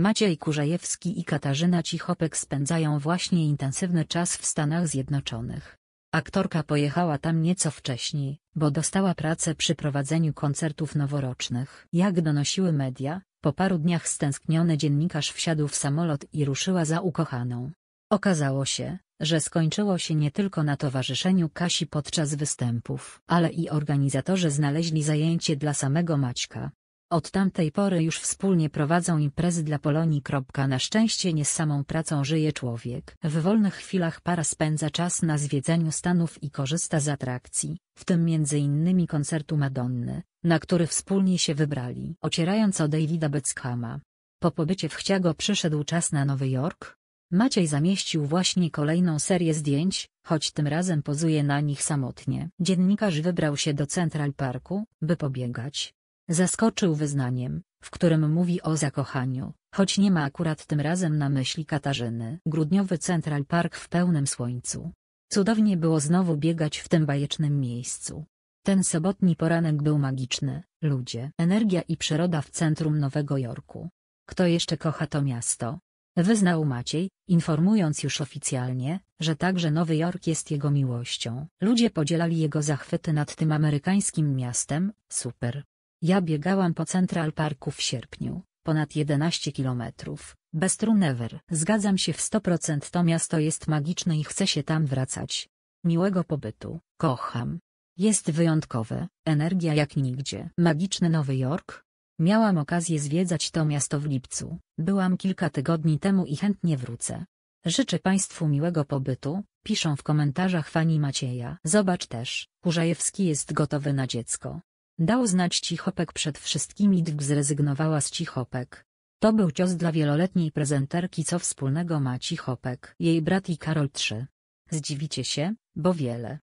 Maciej Kurzejewski i Katarzyna Cichopek spędzają właśnie intensywny czas w Stanach Zjednoczonych. Aktorka pojechała tam nieco wcześniej, bo dostała pracę przy prowadzeniu koncertów noworocznych. Jak donosiły media, po paru dniach stęskniony dziennikarz wsiadł w samolot i ruszyła za ukochaną. Okazało się, że skończyło się nie tylko na towarzyszeniu Kasi podczas występów, ale i organizatorzy znaleźli zajęcie dla samego Maćka. Od tamtej pory już wspólnie prowadzą imprezy dla Polonii. Na szczęście nie z samą pracą żyje człowiek. W wolnych chwilach para spędza czas na zwiedzeniu Stanów i korzysta z atrakcji, w tym m.in. koncertu Madonny, na który wspólnie się wybrali. Ocierając o Davida Beckhama. Po pobycie w Chciago przyszedł czas na Nowy Jork. Maciej zamieścił właśnie kolejną serię zdjęć, choć tym razem pozuje na nich samotnie. Dziennikarz wybrał się do Central Parku, by pobiegać Zaskoczył wyznaniem, w którym mówi o zakochaniu, choć nie ma akurat tym razem na myśli Katarzyny. Grudniowy Central Park w pełnym słońcu. Cudownie było znowu biegać w tym bajecznym miejscu. Ten sobotni poranek był magiczny, ludzie, energia i przyroda w centrum Nowego Jorku. Kto jeszcze kocha to miasto? Wyznał Maciej, informując już oficjalnie, że także Nowy Jork jest jego miłością. Ludzie podzielali jego zachwyty nad tym amerykańskim miastem, super. Ja biegałam po Central Parku w sierpniu, ponad 11 kilometrów, bez trunewer. Zgadzam się w 100% to miasto jest magiczne i chcę się tam wracać. Miłego pobytu, kocham. Jest wyjątkowe, energia jak nigdzie. Magiczny Nowy Jork? Miałam okazję zwiedzać to miasto w lipcu, byłam kilka tygodni temu i chętnie wrócę. Życzę Państwu miłego pobytu, piszą w komentarzach fani Macieja. Zobacz też, Kurzajewski jest gotowy na dziecko. Dał znać Cichopek przed wszystkimi Dg zrezygnowała z Cichopek. To był cios dla wieloletniej prezenterki co wspólnego ma Cichopek, jej brat i Karol III. Zdziwicie się, bo wiele.